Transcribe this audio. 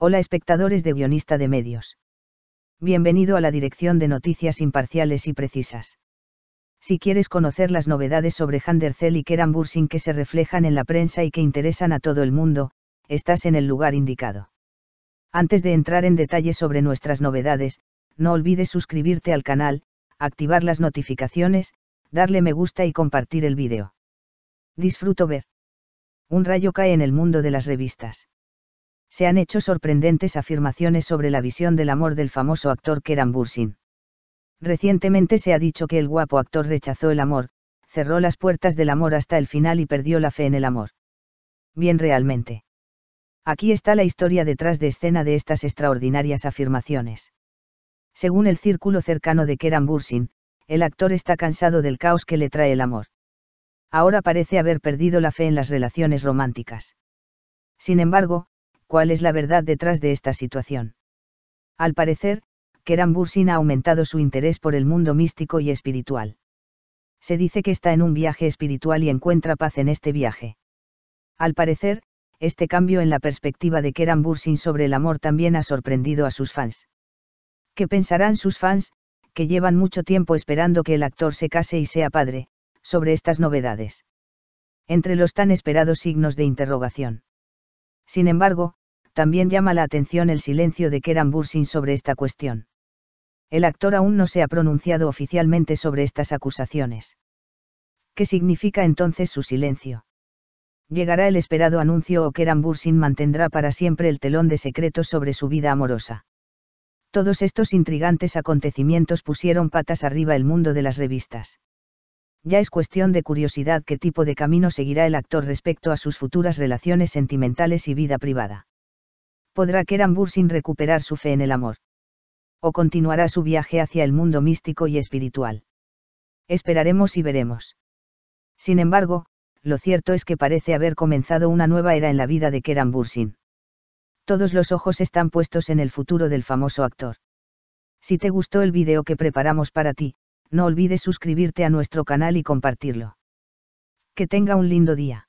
Hola espectadores de Guionista de Medios. Bienvenido a la dirección de noticias imparciales y precisas. Si quieres conocer las novedades sobre Handercel y Keran que se reflejan en la prensa y que interesan a todo el mundo, estás en el lugar indicado. Antes de entrar en detalle sobre nuestras novedades, no olvides suscribirte al canal, activar las notificaciones, darle me gusta y compartir el vídeo. Disfruto ver. Un rayo cae en el mundo de las revistas se han hecho sorprendentes afirmaciones sobre la visión del amor del famoso actor Keran Bursin. Recientemente se ha dicho que el guapo actor rechazó el amor, cerró las puertas del amor hasta el final y perdió la fe en el amor. Bien realmente. Aquí está la historia detrás de escena de estas extraordinarias afirmaciones. Según el círculo cercano de Keran Bursin, el actor está cansado del caos que le trae el amor. Ahora parece haber perdido la fe en las relaciones románticas. Sin embargo, cuál es la verdad detrás de esta situación. Al parecer, Keran Bursin ha aumentado su interés por el mundo místico y espiritual. Se dice que está en un viaje espiritual y encuentra paz en este viaje. Al parecer, este cambio en la perspectiva de Keran Bursin sobre el amor también ha sorprendido a sus fans. ¿Qué pensarán sus fans, que llevan mucho tiempo esperando que el actor se case y sea padre, sobre estas novedades? Entre los tan esperados signos de interrogación. Sin embargo, también llama la atención el silencio de Keran Bursin sobre esta cuestión. El actor aún no se ha pronunciado oficialmente sobre estas acusaciones. ¿Qué significa entonces su silencio? ¿Llegará el esperado anuncio o Keran Bursin mantendrá para siempre el telón de secretos sobre su vida amorosa? Todos estos intrigantes acontecimientos pusieron patas arriba el mundo de las revistas ya es cuestión de curiosidad qué tipo de camino seguirá el actor respecto a sus futuras relaciones sentimentales y vida privada. ¿Podrá Keran Bursin recuperar su fe en el amor? ¿O continuará su viaje hacia el mundo místico y espiritual? Esperaremos y veremos. Sin embargo, lo cierto es que parece haber comenzado una nueva era en la vida de Keran Bursin. Todos los ojos están puestos en el futuro del famoso actor. Si te gustó el video que preparamos para ti, no olvides suscribirte a nuestro canal y compartirlo. Que tenga un lindo día.